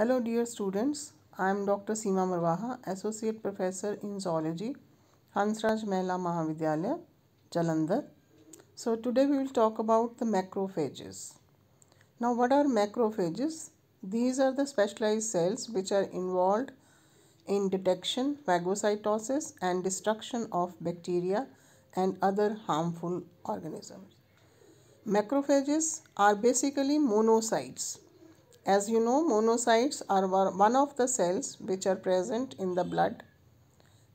Hello dear students, I am Dr. Seema Marwaha, Associate Professor in Zoology, Hansraj Mehla Mahavidyalaya, Jalandhar. So today we will talk about the macrophages. Now what are macrophages? These are the specialized cells which are involved in detection, phagocytosis and destruction of bacteria and other harmful organisms. Macrophages are basically monocytes as you know, monocytes are one of the cells which are present in the blood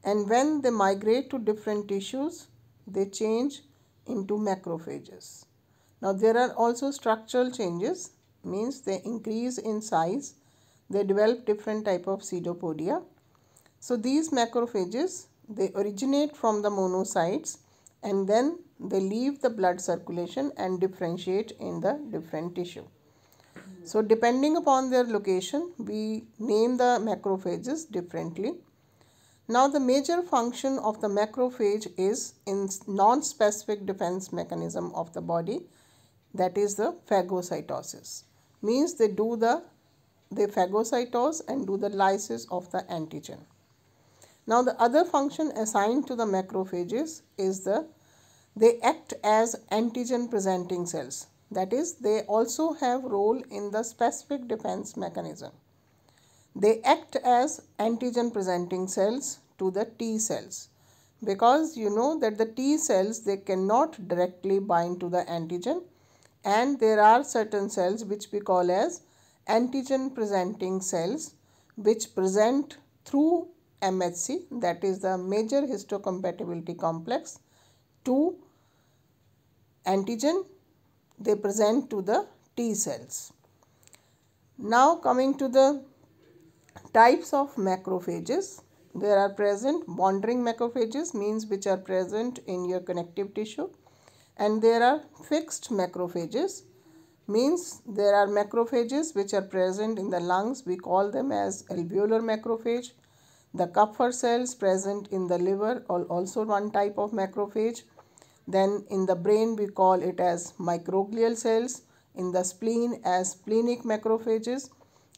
and when they migrate to different tissues, they change into macrophages. Now there are also structural changes, means they increase in size, they develop different type of pseudopodia. So these macrophages, they originate from the monocytes and then they leave the blood circulation and differentiate in the different tissue. So depending upon their location, we name the macrophages differently. Now the major function of the macrophage is in non-specific defense mechanism of the body that is the phagocytosis. Means they do the they phagocytose and do the lysis of the antigen. Now the other function assigned to the macrophages is the they act as antigen presenting cells that is, they also have role in the specific defense mechanism. They act as antigen presenting cells to the T cells because you know that the T cells they cannot directly bind to the antigen and there are certain cells which we call as antigen presenting cells which present through MHC that is the major histocompatibility complex to antigen they present to the T cells. Now coming to the types of macrophages. There are present wandering macrophages means which are present in your connective tissue and there are fixed macrophages means there are macrophages which are present in the lungs we call them as alveolar macrophage the Kupffer cells present in the liver are also one type of macrophage then in the brain we call it as microglial cells, in the spleen as splenic macrophages,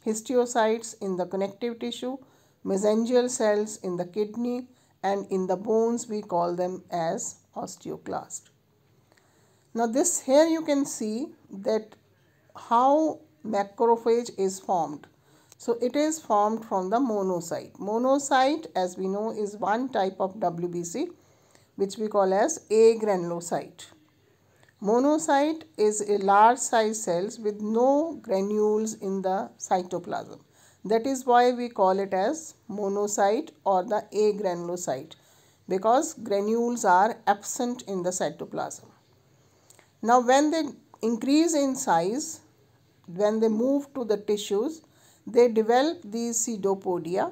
histiocytes in the connective tissue, mesangial cells in the kidney and in the bones we call them as osteoclast. Now this here you can see that how macrophage is formed. So it is formed from the monocyte. Monocyte as we know is one type of WBC which we call as agranulocyte. Monocyte is a large size cells with no granules in the cytoplasm. That is why we call it as monocyte or the agranulocyte because granules are absent in the cytoplasm. Now when they increase in size, when they move to the tissues, they develop these pseudopodia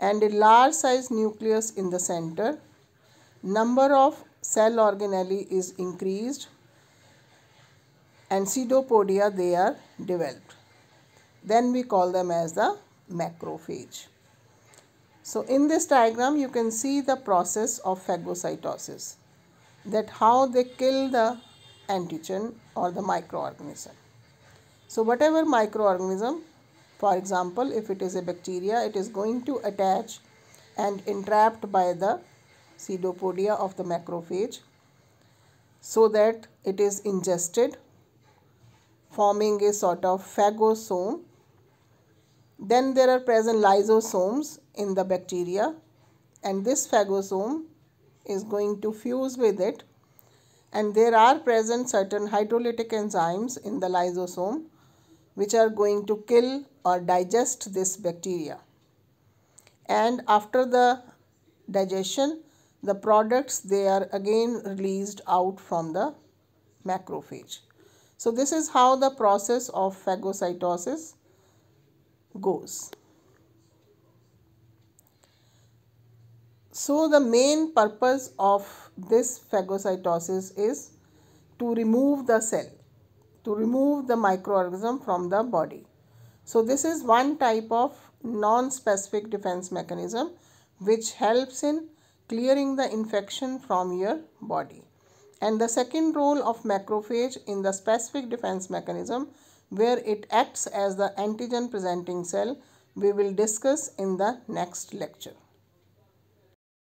and a large size nucleus in the center number of cell organelle is increased and pseudopodia they are developed. Then we call them as the macrophage. So in this diagram you can see the process of phagocytosis that how they kill the antigen or the microorganism. So whatever microorganism for example if it is a bacteria it is going to attach and entrapped by the pseudopodia of the macrophage so that it is ingested forming a sort of phagosome. Then there are present lysosomes in the bacteria and this phagosome is going to fuse with it and there are present certain hydrolytic enzymes in the lysosome which are going to kill or digest this bacteria. And after the digestion, the products they are again released out from the macrophage. So this is how the process of phagocytosis goes. So the main purpose of this phagocytosis is to remove the cell, to remove the microorganism from the body. So this is one type of non-specific defense mechanism which helps in clearing the infection from your body. And the second role of macrophage in the specific defense mechanism where it acts as the antigen presenting cell we will discuss in the next lecture.